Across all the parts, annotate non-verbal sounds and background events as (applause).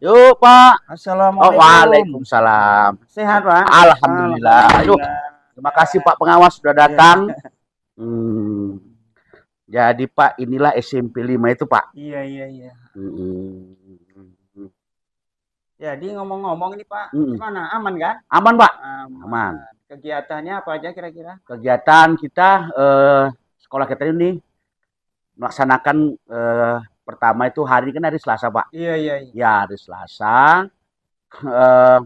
Yuk, Pak. Assalamualaikum. Oh, waalaikumsalam. Sehat, Pak? Alhamdulillah. Alhamdulillah. Yuk. Terima kasih Pak pengawas sudah iya. datang. (laughs) Hmm. Jadi Pak, inilah SMP 5 itu, Pak. Iya, iya, iya. Hmm. Jadi ngomong-ngomong ini Pak, mm. gimana? Aman kan? Aman Pak. Aman. Aman. Kegiatannya apa aja kira-kira? Kegiatan kita eh, sekolah kita ini melaksanakan eh, Pertama itu hari kan hari Selasa, Pak. Iya, iya, iya. Ya, hari Selasa. eh,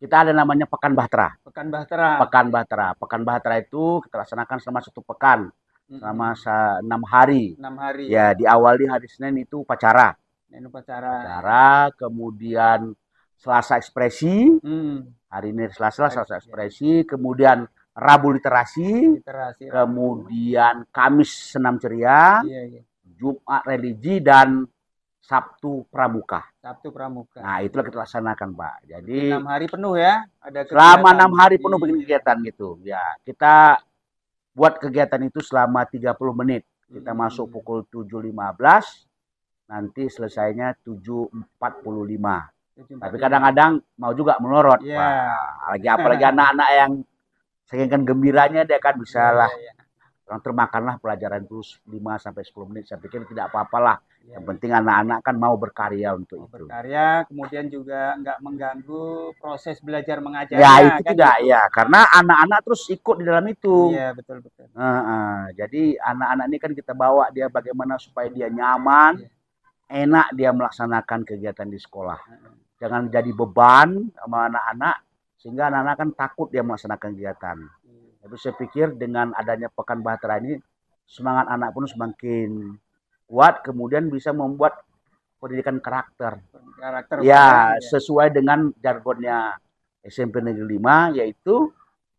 kita ada namanya Pekan Bahtera. Pekan Bahtera. Pekan Bahtera. Pekan Bahtera itu kita laksanakan selama satu pekan. Selama enam hari. Enam hari. Ya, diawali hari Senin itu upacara. Senin upacara. Upacara, kemudian Selasa ekspresi. Hmm. Hari ini Selasa, Selasa ekspresi. Kemudian Rabu literasi, literasi kemudian Rabu. Kamis senam ceria, iya, iya. Jumat religi dan Sabtu Pramuka. Sabtu Pramuka. Nah, itulah kita laksanakan, Pak. Jadi enam hari penuh ya, ada selama enam hari penuh bikin kegiatan gitu. Ya, kita buat kegiatan itu selama 30 menit. Kita hmm. masuk pukul 7.15, nanti selesainya 7.45. lima. Tapi kadang-kadang mau juga melorot. Yeah. Pak. lagi ya. apalagi (laughs) anak-anak yang saking kan gembiranya dia kan bisa ya, ya, lah. Yeah, yeah. Yang termakanlah pelajaran itu 5 sampai 10 menit. Saya pikir tidak apa-apalah. Ya. Yang iya. penting anak-anak kan mau berkarya untuk mau itu. Berkarya, kemudian juga nggak mengganggu proses belajar mengajar. Ya itu kan tidak gitu. ya, karena anak-anak terus ikut di dalam itu. Iya betul betul. Uh, uh, jadi anak-anak ini kan kita bawa dia bagaimana supaya dia nyaman, ya. enak dia melaksanakan kegiatan di sekolah. Jangan jadi beban sama anak-anak sehingga anak-anak kan takut dia melaksanakan kegiatan. Tapi saya pikir dengan adanya Pekan Bahtera ini semangat anak pun semakin kuat kemudian bisa membuat pendidikan karakter. Karakter. Ya, ya. sesuai dengan jargonnya SMP Negeri 5 yaitu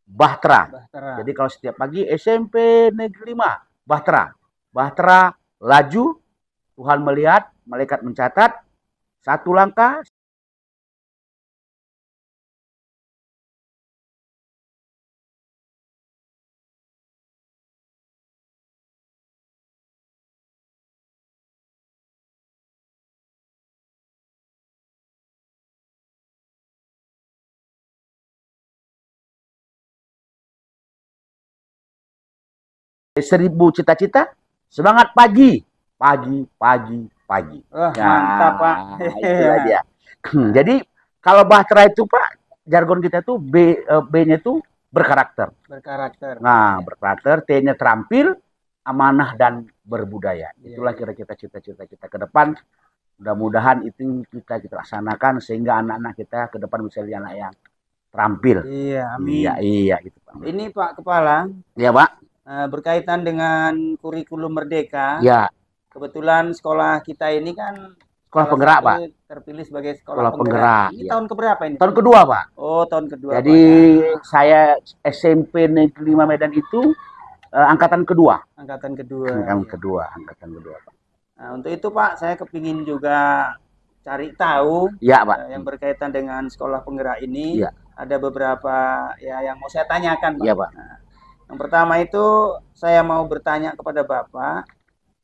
Bahtera. Bahtera. Jadi kalau setiap pagi SMP Negeri 5 Bahtera. Bahtera laju Tuhan melihat, malaikat mencatat, satu langkah seribu cita-cita semangat pagi pagi pagi pagi oh, nah, mantap pak Hmm, jadi kalau bahtera itu pak jargon kita tuh b eh, b-nya tuh berkarakter berkarakter nah berkarakter t-nya terampil amanah dan berbudaya iya. itulah kira-kira cita-cita kita ke depan mudah-mudahan itu kita kita laksanakan sehingga anak-anak kita ke depan bisa lihat anak yang terampil iya amin iya iya gitu pak ini pak kepala ya pak Eh, berkaitan dengan kurikulum merdeka. Ya. Kebetulan sekolah kita ini kan sekolah penggerak, Pak. Terpilih sebagai sekolah, sekolah penggerak. penggerak. Ini ya. tahun keberapa ini? Tahun kedua, Pak. Oh, tahun kedua. Jadi Pak. Ya. saya SMP Negeri 5 Medan itu uh, angkatan kedua. Angkatan kedua. Angkatan ya. kedua, angkatan kedua, Pak. Nah, untuk itu Pak, saya kepingin juga cari tahu ya, Pak. Uh, yang berkaitan dengan sekolah penggerak ini. Ya. Ada beberapa ya yang mau saya tanyakan, Pak. Ya, Pak. Nah, yang pertama itu saya mau bertanya kepada Bapak,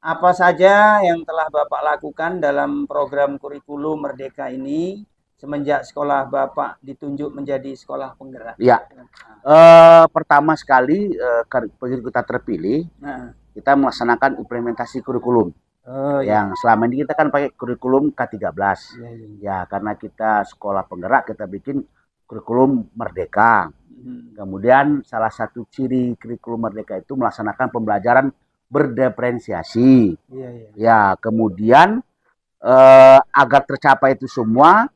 apa saja yang telah Bapak lakukan dalam program kurikulum Merdeka ini semenjak sekolah Bapak ditunjuk menjadi sekolah penggerak? Ya, nah. e, pertama sekali e, kita terpilih, nah. kita melaksanakan implementasi kurikulum. Oh, ya. yang iya. selama ini kita kan pakai kurikulum K13. Iya, iya. Ya, karena kita sekolah penggerak kita bikin kurikulum merdeka. Hmm. Kemudian salah satu ciri kurikulum merdeka itu melaksanakan pembelajaran berdiferensiasi. Iya, iya. Ya, kemudian eh, agar tercapai itu semua,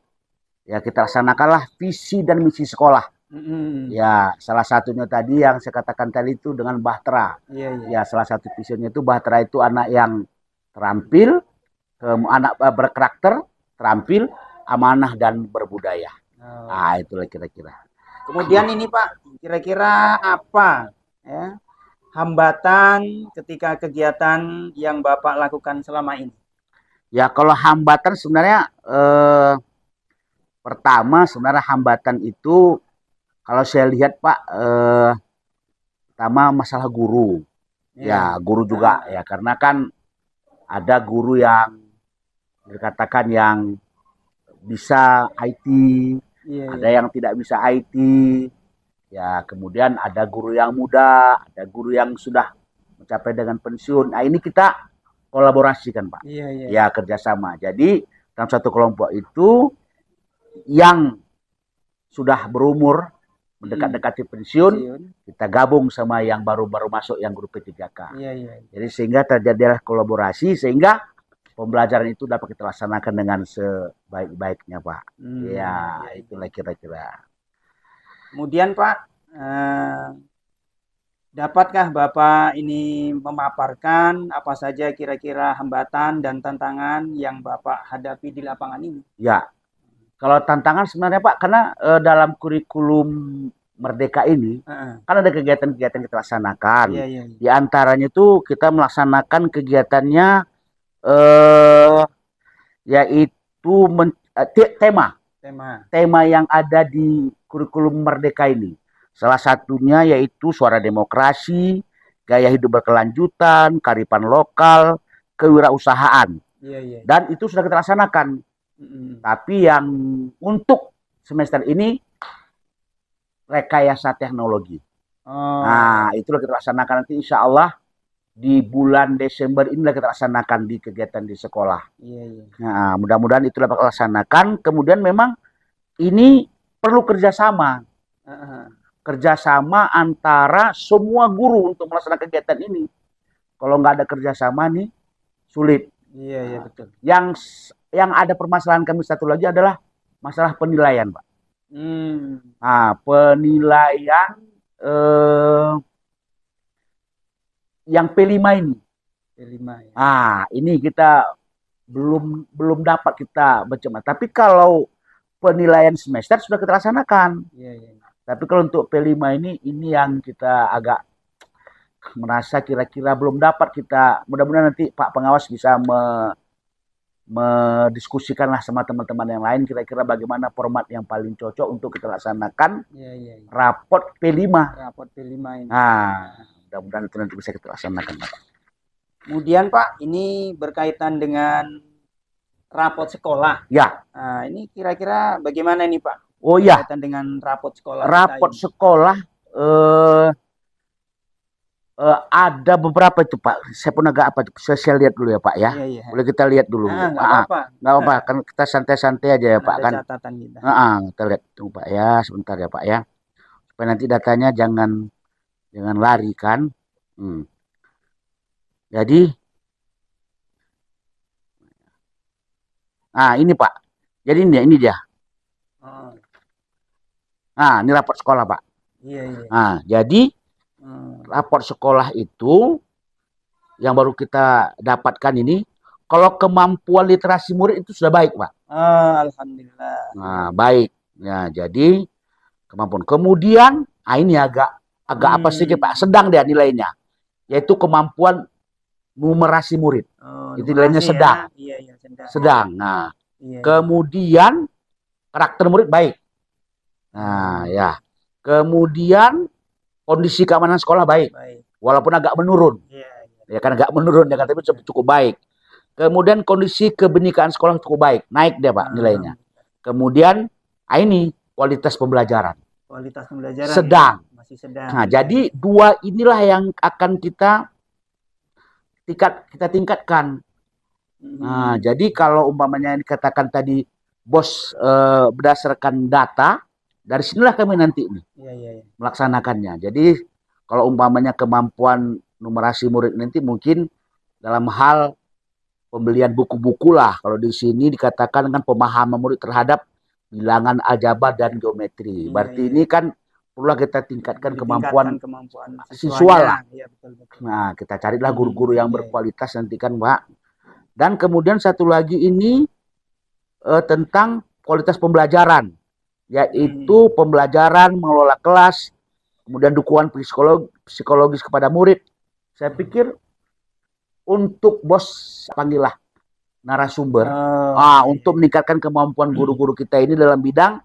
ya kita laksanakanlah visi dan misi sekolah. mm Ya, salah satunya tadi yang saya katakan tadi itu dengan bahtera. Yeah, yeah. Ya, salah satu visinya itu bahtera itu anak yang terampil, ke, anak eh, berkarakter, terampil, amanah dan berbudaya. Oh. Nah, itulah kira-kira. Kemudian ini Pak, kira-kira apa ya, hambatan ketika kegiatan yang Bapak lakukan selama ini? Ya kalau hambatan sebenarnya eh, pertama sebenarnya hambatan itu kalau saya lihat Pak eh, pertama masalah guru. Ya, ya guru juga ya karena kan ada guru yang dikatakan yang bisa IT, yeah, ada yeah. yang tidak bisa IT, ya kemudian ada guru yang muda, ada guru yang sudah mencapai dengan pensiun. Nah ini kita kolaborasikan pak, yeah, yeah. ya kerjasama. Jadi dalam satu kelompok itu yang sudah berumur mendekat-dekati hmm. pensiun, pensiun, kita gabung sama yang baru-baru masuk yang grup P3K. Yeah, yeah. Iya. Jadi sehingga terjadilah kolaborasi sehingga pembelajaran itu dapat kita laksanakan dengan sebaik-baiknya, Pak. Hmm. Ya, itulah kira-kira. Kemudian, Pak, eh, dapatkah Bapak ini memaparkan apa saja kira-kira hambatan dan tantangan yang Bapak hadapi di lapangan ini? Ya, kalau tantangan sebenarnya Pak, karena eh, dalam kurikulum Merdeka ini, uh-uh. kan ada kegiatan-kegiatan kita laksanakan. Yeah, yeah, yeah. Di antaranya itu kita melaksanakan kegiatannya uh, yaitu men, eh, tema tema tema yang ada di kurikulum merdeka ini. Salah satunya yaitu suara demokrasi, gaya hidup berkelanjutan, karipan lokal, kewirausahaan. Iya, iya. Dan itu sudah kita laksanakan. Mm. Tapi yang untuk semester ini rekayasa teknologi. Oh. Nah, itu kita laksanakan nanti insya Allah di bulan Desember inilah kita laksanakan di kegiatan di sekolah. Iya, iya. Nah, mudah-mudahan itulah dapat laksanakan. Kemudian memang ini perlu kerjasama, uh -huh. kerjasama antara semua guru untuk melaksanakan kegiatan ini. Kalau nggak ada kerjasama nih sulit. Iya, iya betul. Yang yang ada permasalahan kami satu lagi adalah masalah penilaian, Pak. Hmm. Nah, penilaian eh, yang P5 ini. P5. Ya. Ah, ini kita belum belum dapat kita berjemaah. Tapi kalau penilaian semester sudah kita laksanakan. Ya, ya. Tapi kalau untuk P5 ini ini yang kita agak merasa kira-kira belum dapat kita. Mudah-mudahan nanti Pak pengawas bisa me, mendiskusikanlah sama teman-teman yang lain kira-kira bagaimana format yang paling cocok untuk kita laksanakan ya, ya, ya. rapot P5. Rapot P5 ini. Nah, mudah-mudahan itu nanti bisa kita laksanakan Pak. Kemudian Pak, ini berkaitan dengan rapot sekolah. Ya. Nah, ini kira-kira bagaimana ini Pak? Oh iya. Berkaitan dengan rapot sekolah. Rapot sekolah eh, eh, ada beberapa itu Pak. Saya pun agak apa? Saya, saya lihat dulu ya Pak ya. ya, ya. Boleh kita lihat dulu. Nah, nggak apa-apa. apa-apa. Nah. Kan kita santai-santai aja ya Pak kan. Catatan kita. Nah, kita lihat tunggu Pak ya, sebentar ya Pak ya. Supaya nanti datanya jangan dengan lari kan hmm. jadi nah ini pak jadi ini dia ini dia hmm. nah ini rapor sekolah pak iya, iya. nah jadi hmm. rapor sekolah itu yang baru kita dapatkan ini kalau kemampuan literasi murid itu sudah baik pak ah, alhamdulillah nah baik ya jadi kemampuan kemudian nah ini agak agak hmm. apa sedikit Pak, sedang dia nilainya. Yaitu kemampuan numerasi murid. Oh, itu nilainya ya. sedang. Ya. Iya, iya, sedang. Sedang. Nah, iya, iya. kemudian karakter murid baik. Nah, ya. Kemudian kondisi keamanan sekolah baik. baik. Walaupun agak menurun. Iya, iya. Ya kan agak menurun ya kan tapi cukup baik. Kemudian kondisi kebenikan sekolah cukup baik, naik dia Pak ah. nilainya. Kemudian ah, ini kualitas pembelajaran. Kualitas pembelajaran. Sedang. Masih sedang. Nah, jadi dua inilah yang akan kita tingkat kita tingkatkan. Hmm. Nah, jadi kalau umpamanya yang dikatakan tadi bos e, berdasarkan data, dari sinilah kami nanti nih ya, ya, ya. melaksanakannya. Jadi kalau umpamanya kemampuan numerasi murid nanti mungkin dalam hal pembelian buku-buku lah. Kalau di sini dikatakan dengan pemahaman murid terhadap bilangan aljabar dan geometri. Iya, Berarti iya. ini kan perlu kita tingkatkan, kemampuan, kemampuan siswa Ya, Nah, kita carilah guru-guru yang iya. berkualitas nantikan, Pak. Dan kemudian satu lagi ini eh, tentang kualitas pembelajaran, yaitu hmm. pembelajaran mengelola kelas, kemudian dukungan psikolog, psikologis kepada murid. Saya hmm. pikir untuk bos panggillah narasumber. Oh, ah, okay. untuk meningkatkan kemampuan guru-guru kita ini dalam bidang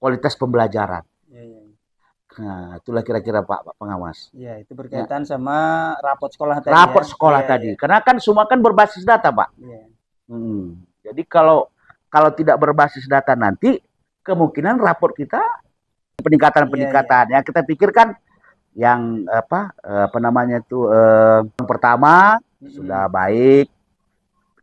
kualitas pembelajaran. Nah, itulah kira-kira Pak, Pak Pengawas. Ya, itu ya. berkaitan ya. sama rapot sekolah tadi. Ya. Rapot sekolah ya, tadi. Ya. Karena kan semua kan berbasis data, Pak. Ya. Hmm. Jadi kalau kalau tidak berbasis data nanti kemungkinan rapot kita peningkatan-peningkatan. Iya, iya. Ya, ya. Yang kita pikirkan yang apa apa namanya itu eh, yang pertama hmm. sudah baik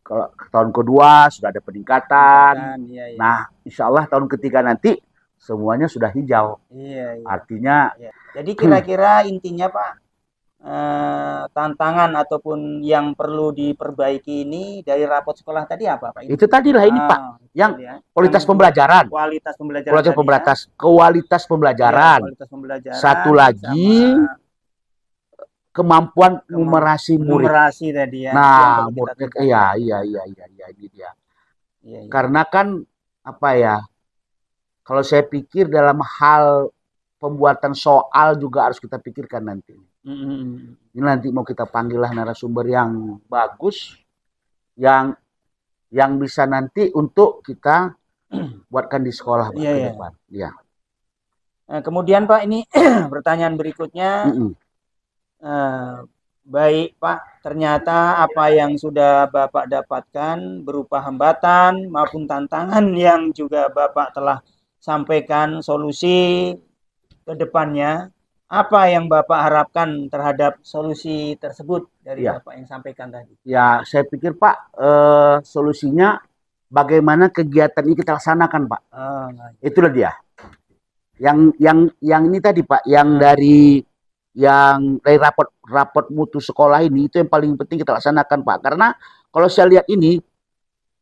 kalau tahun kedua sudah ada peningkatan. peningkatan ya, ya. Nah, insya Allah tahun ketiga nanti semuanya sudah hijau. Iya, iya. Artinya. Iya. Jadi kira-kira hmm. intinya Pak eh, tantangan ataupun yang perlu diperbaiki ini dari rapot sekolah tadi apa Pak? Ini? Itu tadi lah ini ah, Pak, yang ya. kualitas yang pembelajaran. Kualitas pembelajaran. Kualitas pembelajaran. Ya. pembelajaran. Kualitas iya, pembelajaran. kualitas pembelajaran. Satu lagi. Sama kemampuan numerasi murid. Numerasi tadi ya. Nah, murid, iya, iya, iya, iya, iya, iya, Iya, iya. Karena kan apa ya kalau saya pikir dalam hal pembuatan soal juga harus kita pikirkan nanti. Mm-hmm. Ini nanti mau kita panggil lah narasumber yang bagus, yang yang bisa nanti untuk kita (clears throat) buatkan di sekolah yeah, ke iya. depan. Yeah. Ya. Nah, kemudian Pak ini (clears throat) pertanyaan berikutnya. Mm-hmm. Uh, baik Pak, ternyata apa yang sudah Bapak dapatkan berupa hambatan maupun tantangan yang juga Bapak telah sampaikan solusi ke depannya. Apa yang Bapak harapkan terhadap solusi tersebut dari ya. Bapak yang sampaikan tadi? Ya, saya pikir Pak, eh, solusinya bagaimana kegiatan ini kita laksanakan, Pak. Oh, Itulah dia. Yang yang yang ini tadi, Pak, yang ah. dari yang dari rapot rapot mutu sekolah ini itu yang paling penting kita laksanakan, Pak. Karena kalau saya lihat ini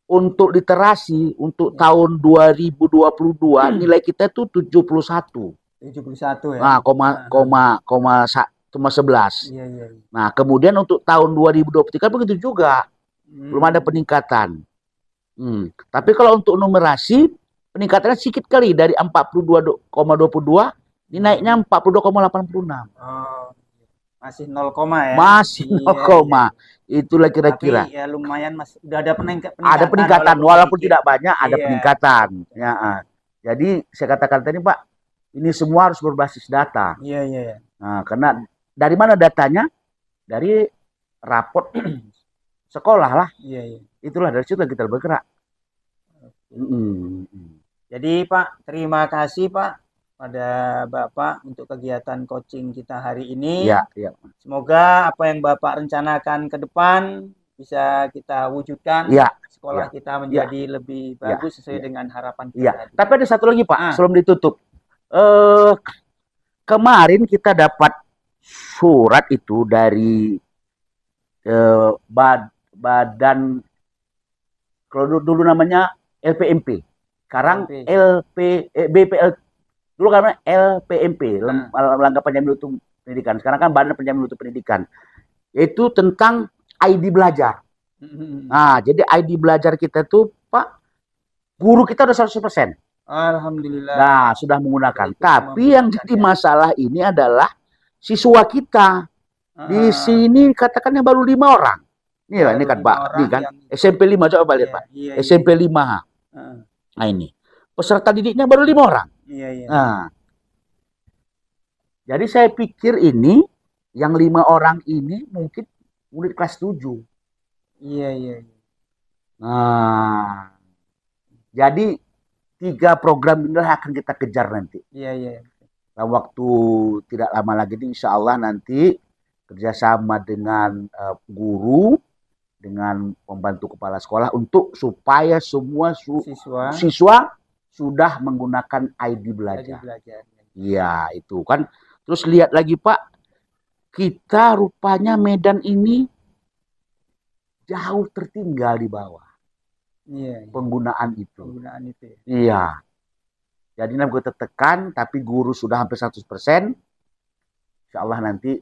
untuk literasi untuk ya. tahun 2022 hmm. nilai kita itu 71. 71 ya. Nah, koma nah, nah. koma koma sa, cuma 11. Iya, iya, iya. Nah, kemudian untuk tahun 2023 kan begitu juga. Hmm. Belum ada peningkatan. Hmm. Tapi kalau untuk numerasi peningkatannya sedikit kali dari 42,22 ini naiknya 42,86. Hmm. Oh, iya. masih 0, ya. Masih 0, iya, iya itulah kira-kira. ya lumayan mas, udah ada peningkatan. Ada peningkatan, walaupun, walaupun tidak banyak, iya. ada peningkatan. Ya, ah. jadi saya katakan tadi Pak, ini semua harus berbasis data. Iya iya. iya. Nah, karena dari mana datanya? Dari rapot (clears throat) sekolah lah. Iya iya. Itulah dari situ kita bergerak. Mm -hmm. Jadi Pak, terima kasih Pak pada Bapak untuk kegiatan coaching kita hari ini. Ya, ya. Semoga apa yang Bapak rencanakan ke depan bisa kita wujudkan. Ya. Sekolah ya, kita iya. menjadi ya, lebih iya, bagus ya, sesuai ya. dengan harapan iya. kita. Ya. Tapi ada satu lagi Pak, ah. sebelum ditutup. Eh kemarin kita dapat surat itu dari eh, bad, badan kalau dulu namanya LPMP. Sekarang LP, LP eh, BPL Dulu karena LPMP, hmm. Eh, langkah penjamin mutu pendidikan. Sekarang kan Badan Penjamin Mutu Pendidikan. yaitu tentang ID belajar. Hmm. Nah, jadi ID belajar kita tuh, Pak, guru kita udah 100%. Alhamdulillah. Nah, sudah menggunakan. Itu Tapi yang jadi ya. masalah ini adalah siswa kita. Ah. Di sini katakannya baru lima orang. ini lah, ini kan Pak, ini kan yang... SMP lima coba lihat iya, Pak. Iya, iya. SMP 5. Ah. Nah, ini. Peserta didiknya baru lima orang. Iya, iya. Nah, jadi saya pikir ini yang lima orang ini mungkin murid kelas tujuh. Iya, iya. iya. Nah, jadi tiga program ini akan kita kejar nanti. Iya, iya. Dalam waktu tidak lama lagi ini insya Allah nanti kerjasama dengan uh, guru, dengan pembantu kepala sekolah untuk supaya semua su siswa, siswa sudah menggunakan ID belajar. Iya, Ya, itu kan. Terus lihat lagi Pak, kita rupanya Medan ini jauh tertinggal di bawah. Iya, iya. penggunaan itu. Penggunaan itu. Ya. Iya. Jadi nanti kita tekan, tapi guru sudah hampir 100%. Insya Allah nanti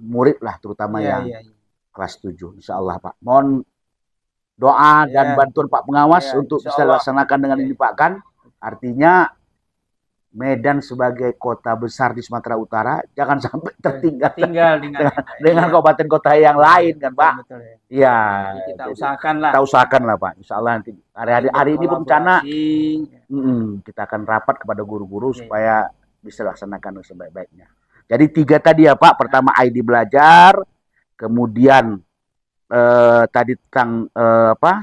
murid lah, terutama iya, yang iya, iya. kelas 7. Insya Allah Pak. Mohon doa yeah. dan bantuan Pak Pengawas yeah, untuk bisa laksanakan dengan yeah. Iya. kan Artinya Medan sebagai kota besar di Sumatera Utara jangan iya, sampai tertinggal tinggal dengan, (laughs) dengan iya. kabupaten kota yang lain kan Pak. Betul, ya. kita usahakan lah. Kita usahakan lah Pak. Insya Allah nanti hari-hari hari ini bencana ya. mm, kita akan rapat kepada guru-guru yeah. supaya bisa laksanakan sebaik-baiknya. Jadi tiga tadi ya Pak. Pertama ID belajar, kemudian eh, tadi tentang eh, apa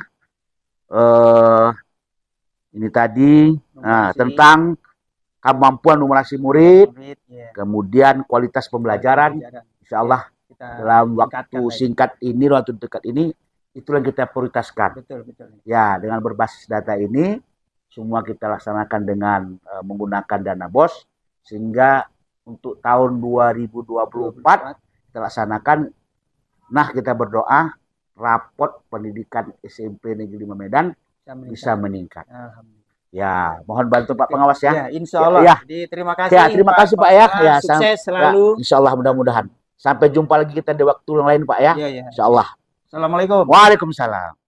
eh, ini tadi nah, tentang kemampuan numerasi murid, murid ya. kemudian kualitas pembelajaran, pembelajaran. insya Allah ya, kita dalam waktu lagi. singkat ini waktu dekat ini itulah yang kita prioritaskan betul, betul. ya dengan berbasis data ini semua kita laksanakan dengan uh, menggunakan dana bos sehingga untuk tahun 2024 kita laksanakan nah kita berdoa rapot pendidikan SMP Negeri 5 Medan bisa meningkat. Bisa meningkat. Ya, mohon bantu Pak pengawas ya. ya insya Allah. Ya, ya. terima kasih. Ya, terima kasih Pak, ya. Pak ya. ya. Sukses selalu. Ya, insya Allah mudah-mudahan. Sampai jumpa lagi kita di waktu yang lain Pak ya. ya, ya. Insya Allah. Assalamualaikum. Waalaikumsalam.